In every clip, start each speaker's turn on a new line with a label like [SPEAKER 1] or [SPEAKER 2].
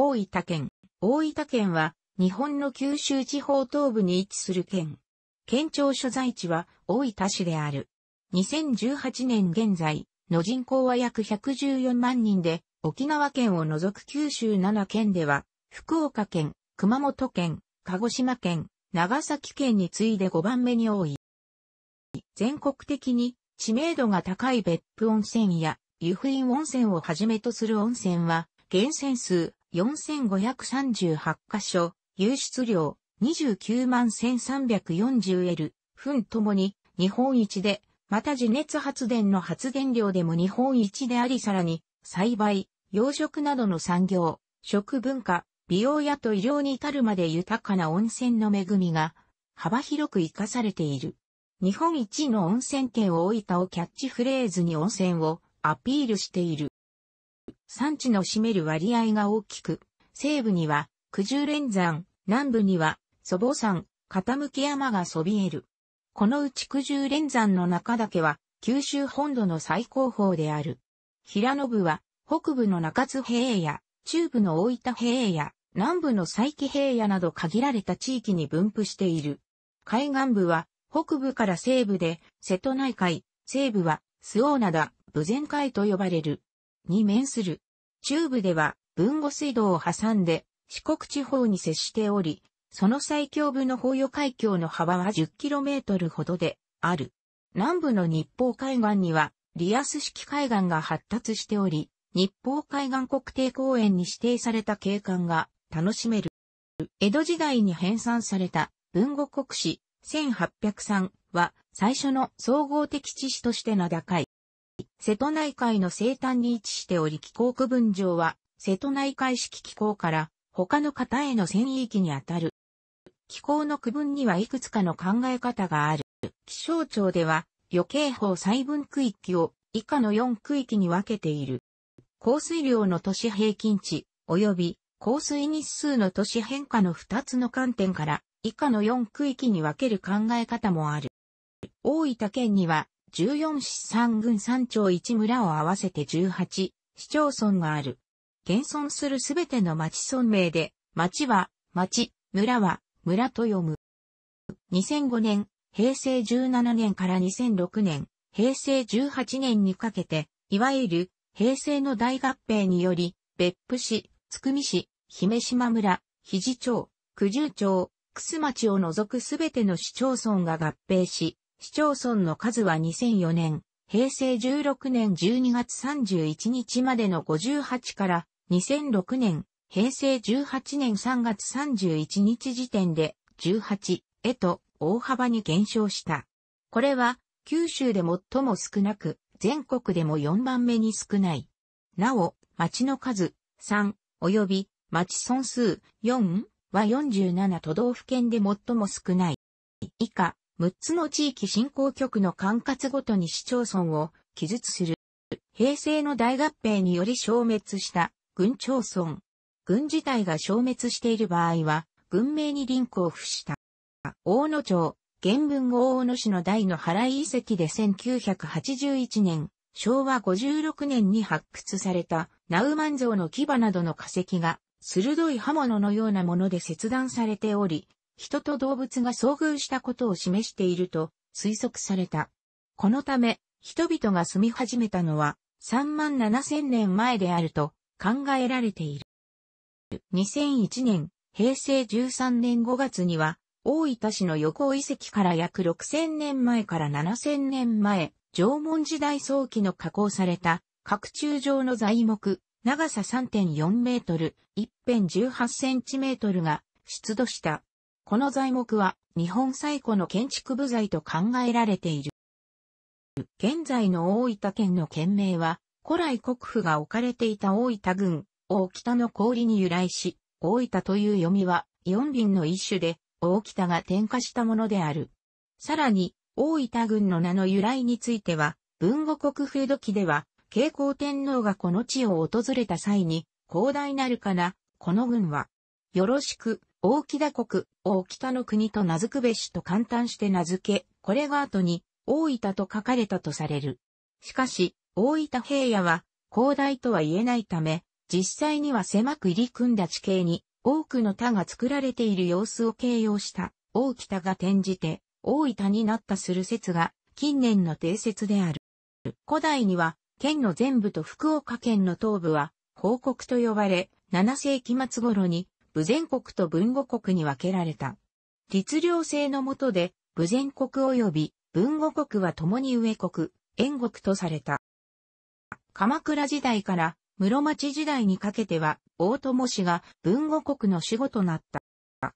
[SPEAKER 1] 大分県。大分県は日本の九州地方東部に位置する県。県庁所在地は大分市である。2018年現在の人口は約114万人で、沖縄県を除く九州7県では、福岡県、熊本県、鹿児島県、長崎県に次いで5番目に多い。全国的に知名度が高い別府温泉や湯布院温泉をはじめとする温泉は、源泉数、4538箇所、輸出量29万 1340L、分ともに日本一で、また地熱発電の発電量でも日本一でありさらに、栽培、養殖などの産業、食文化、美容やと医療に至るまで豊かな温泉の恵みが幅広く活かされている。日本一の温泉県を置いたをキャッチフレーズに温泉をアピールしている。山地の占める割合が大きく、西部には九十連山、南部には祖母山、傾山がそびえる。このうち九十連山の中岳は九州本土の最高峰である。平野部は北部の中津平野、中部の大分平野、南部の佐伯平野など限られた地域に分布している。海岸部は北部から西部で瀬戸内海、西部は周防灘、豊前海と呼ばれる。に面する。中部では、豊後水道を挟んで、四国地方に接しており、その最強部の法要海峡の幅は 10km ほどである。南部の日報海岸には、リアス式海岸が発達しており、日報海岸国定公園に指定された景観が楽しめる。江戸時代に編纂された文語国史1803は最初の総合的知史として名高い。瀬戸内海の西端に位置しており気候区分上は、瀬戸内海式気候から他の方への戦域にあたる。気候の区分にはいくつかの考え方がある。気象庁では、余計法細分区域を以下の4区域に分けている。降水量の都市平均値、及び降水日数の都市変化の2つの観点から、以下の4区域に分ける考え方もある。大分県には、14市3郡3町1村を合わせて18市町村がある。現存するすべての町村名で、町は町、村は村と読む。2005年、平成17年から2006年、平成18年にかけて、いわゆる平成の大合併により、別府市、津久見市、姫島村、肘町、九十町、楠町を除くすべての市町村が合併し、市町村の数は2004年、平成16年12月31日までの58から2006年、平成18年3月31日時点で18へと大幅に減少した。これは九州で最も少なく、全国でも4番目に少ない。なお、町の数3及び町村数4は47都道府県で最も少ない。以下、6つの地域振興局の管轄ごとに市町村を記述する。平成の大合併により消滅した軍町村。軍自体が消滅している場合は、軍名にリンクを付した。大野町、原文後大野市の大の原遺跡で1981年、昭和56年に発掘された、ナウマン像の牙などの化石が、鋭い刃物のようなもので切断されており、人と動物が遭遇したことを示していると推測された。このため、人々が住み始めたのは3万7千年前であると考えられている。2001年、平成13年5月には、大分市の横尾遺跡から約6千年前から7千年前、縄文時代早期の加工された、角柱状の材木、長さ3.4メートル、一辺18センチメートルが出土した。この材木は日本最古の建築部材と考えられている。現在の大分県の県名は、古来国府が置かれていた大分郡、大北の氷に由来し、大分という読みは、四輪の一種で、大北が点火したものである。さらに、大分郡の名の由来については、文後国府土器では、慶光天皇がこの地を訪れた際に、広大なるかな、この軍は、よろしく、大木田国、を北の国と名付くべしと簡単して名付け、これが後に大分と書かれたとされる。しかし、大分平野は広大とは言えないため、実際には狭く入り組んだ地形に多くの田が作られている様子を形容した大北が転じて大分になったする説が近年の定説である。古代には県の全部と福岡県の東部は報告と呼ばれ、7世紀末頃に武前国と文後国に分けられた。律令制の下で、武前国及び文後国は共に上国、縁国とされた。鎌倉時代から室町時代にかけては、大友氏が文後国の守護となった。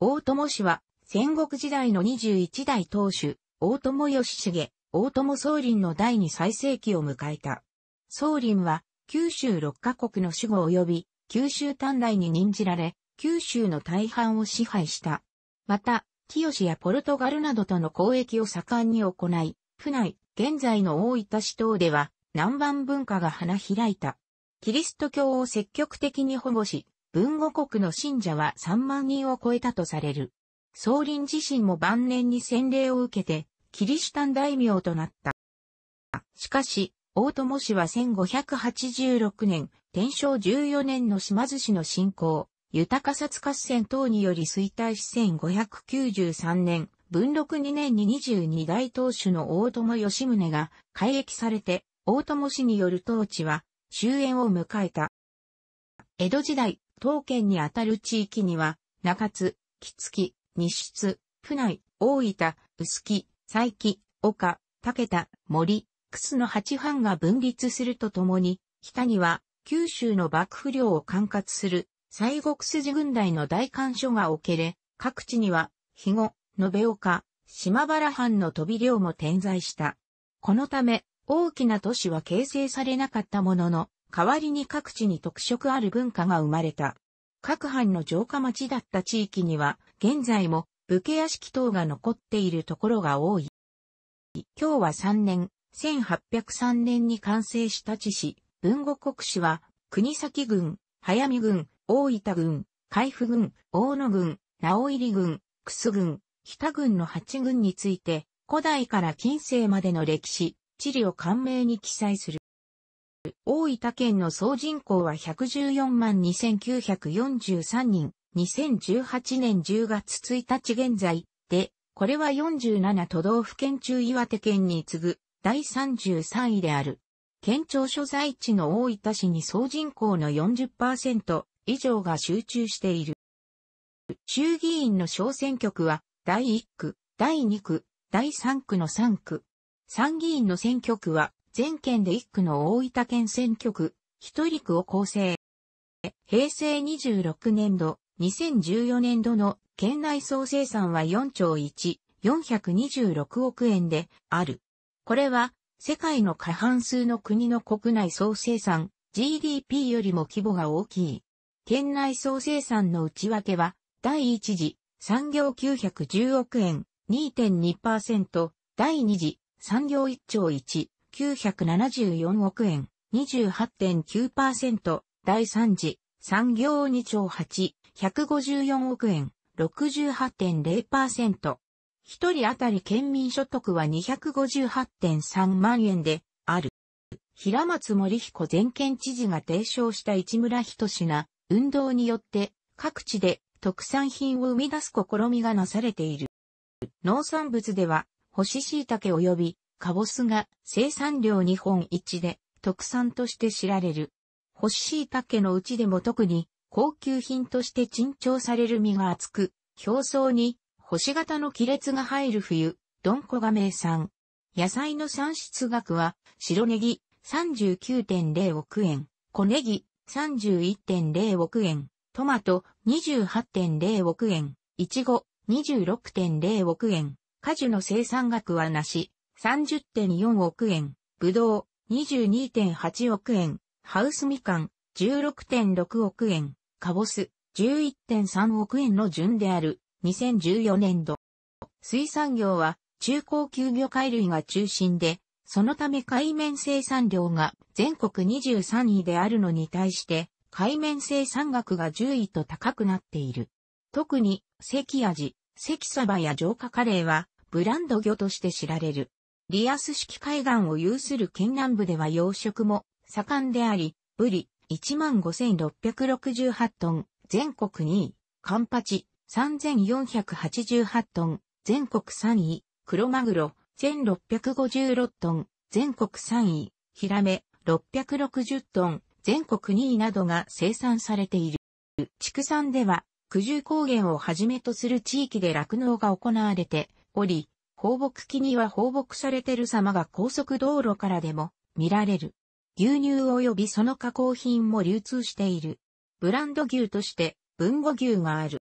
[SPEAKER 1] 大友氏は、戦国時代の21代当主、大友義重、大友宗林の第二最盛期を迎えた。宗林は、九州六カ国の守護及び、九州短大に任じられ、九州の大半を支配した。また、清やポルトガルなどとの交易を盛んに行い、府内、現在の大分市等では、南蛮文化が花開いた。キリスト教を積極的に保護し、文語国の信者は3万人を超えたとされる。宗林自身も晩年に洗礼を受けて、キリシタン大名となった。しかし、大友氏は1586年、天正14年の島津氏の信仰、豊かさつ合戦等により衰退し1593年、文禄2年に22大当主の大友義宗が改役されて、大友氏による統治は終焉を迎えた。江戸時代、当県にあたる地域には、中津、木月、西津、府内、大分、臼木、佐伯、岡、武田、森、楠の八藩が分立するとともに、北には、九州の幕府領を管轄する西国筋軍隊の大官所が置けれ、各地には、肥後、延岡、島原藩の飛び量も点在した。このため、大きな都市は形成されなかったものの、代わりに各地に特色ある文化が生まれた。各藩の城下町だった地域には、現在も武家屋敷等が残っているところが多い。今日は3年、1803年に完成した地市、文後国市は、国崎郡、早見郡、大分軍、海部軍、大野軍、直入軍、楠軍、北軍の8軍について、古代から近世までの歴史、地理を簡明に記載する。大分県の総人口は114万2943人、2018年10月1日現在で、これは47都道府県中岩手県に次ぐ第33位である。県庁所在地の大分市に総人口の40%以上が集中している。衆議院の小選挙区は、第1区、第2区、第3区の3区。参議院の選挙区は、全県で1区の大分県選挙区、1人区を構成。平成26年度、2014年度の県内総生産は4兆1、426億円である。これは、世界の過半数の国の国内総生産、GDP よりも規模が大きい。県内総生産の内訳は、第1次、産業910億円、2.2%、第2次、産業1兆1、974億円、28.9%、第3次、産業2兆8、154億円、68.0%。一人当たり県民所得は258.3万円で、ある。平松森彦前県知事が提唱した市村人品、運動によって各地で特産品を生み出す試みがなされている。農産物では、干し椎茸及びカボスが生産量日本一で特産として知られる。干し椎茸のうちでも特に高級品として珍重される実が厚く、表層に星型の亀裂が入る冬、どんこが名産。野菜の産出額は白ネギ39.0億円、小ネギ31.0億円、トマト28.0億円、イチゴ26.0億円、果樹の生産額はなし30.4億円、ブドウ22.8億円、ハウスみかん16.6億円、カボス11.3億円の順である2014年度。水産業は中高級魚介類が中心でそのため海面生産量が全国23位であるのに対して、海面生産額が10位と高くなっている。特に、関味、関サバや浄化カレーは、ブランド魚として知られる。リアス式海岸を有する県南部では養殖も盛んであり、ブリ15,668トン、全国2位、カンパチ3488トン、全国3位、クロマグロ1656トン、全国3位、ヒラメ、660トン、全国2位などが生産されている。畜産では、九十高原をはじめとする地域で落農が行われており、放牧期には放牧されてる様が高速道路からでも見られる。牛乳及びその加工品も流通している。ブランド牛として、文語牛がある。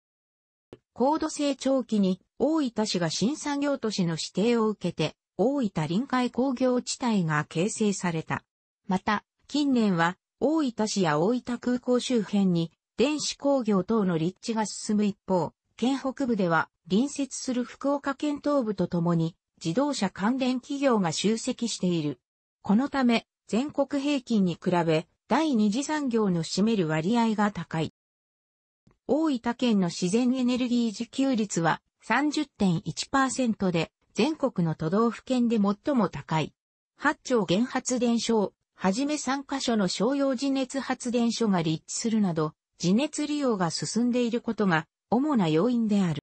[SPEAKER 1] 高度成長期に大分市が新産業都市の指定を受けて、大分臨海工業地帯が形成された。また、近年は大分市や大分空港周辺に電子工業等の立地が進む一方、県北部では隣接する福岡県東部とともに自動車関連企業が集積している。このため全国平均に比べ第二次産業の占める割合が高い。大分県の自然エネルギー自給率は30.1%で、全国の都道府県で最も高い。八丁原発電所はじめ3カ所の商用自熱発電所が立地するなど、自熱利用が進んでいることが主な要因である。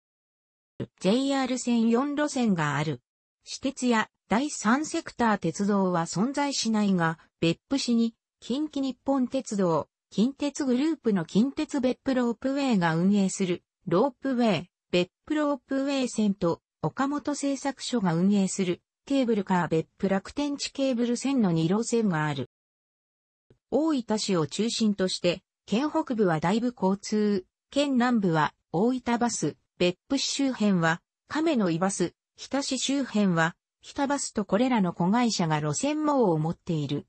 [SPEAKER 1] JR 線4路線がある。私鉄や第3セクター鉄道は存在しないが、別府市に近畿日本鉄道、近鉄グループの近鉄別府ロープウェイが運営するロープウェイ、別府ロープウェイ線と岡本製作所が運営するケーブルカー別府楽天地ケーブル線の2路線がある。大分市を中心として、県北部は大部交通、県南部は大分バス、別府市周辺は亀の井バス、日田市周辺は日田バスとこれらの子会社が路線網を持っている。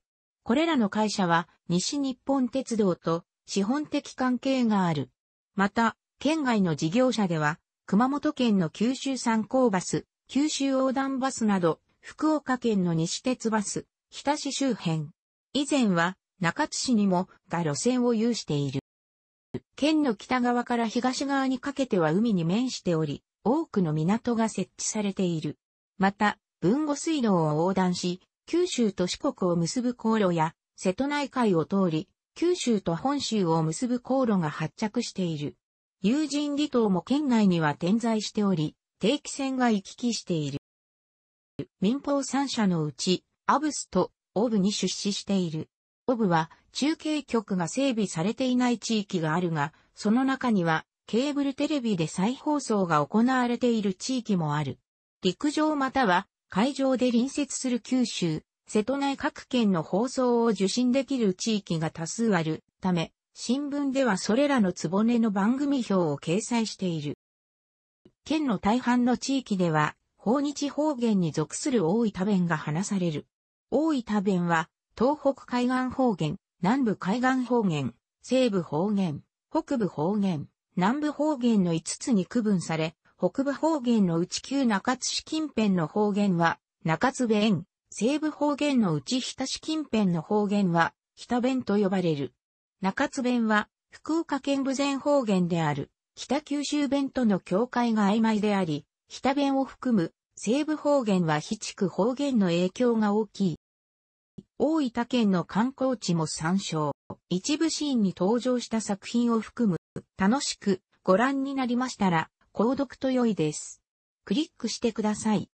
[SPEAKER 1] これらの会社は西日本鉄道と資本的関係がある。また、県外の事業者では、熊本県の九州産高バス、九州横断バスなど、福岡県の西鉄バス、日田市周辺。以前は、中津市にも、が路線を有している。県の北側から東側にかけては海に面しており、多くの港が設置されている。また、豊後水道を横断し、九州と四国を結ぶ航路や、瀬戸内海を通り、九州と本州を結ぶ航路が発着している。有人離島も県内には点在しており、定期船が行き来している。民放三社のうち、アブスとオブに出資している。オブは中継局が整備されていない地域があるが、その中にはケーブルテレビで再放送が行われている地域もある。陸上または会場で隣接する九州、瀬戸内各県の放送を受信できる地域が多数あるため、新聞ではそれらのつぼねの番組表を掲載している。県の大半の地域では、訪日方言に属する大分弁が話される。大分弁は、東北海岸方言、南部海岸方言、西部方言、北部方言、南部方言の5つに区分され、北部方言のうち旧中津市近辺の方言は、中津弁、西部方言のうち日田市近辺の方言は、北弁と呼ばれる。中津弁は、福岡県部前方言である、北九州弁との境界が曖昧であり、北弁を含む西部方言は非地区方言の影響が大きい。大分県の観光地も参照。一部シーンに登場した作品を含む、楽しくご覧になりましたら、購読と良いです。クリックしてください。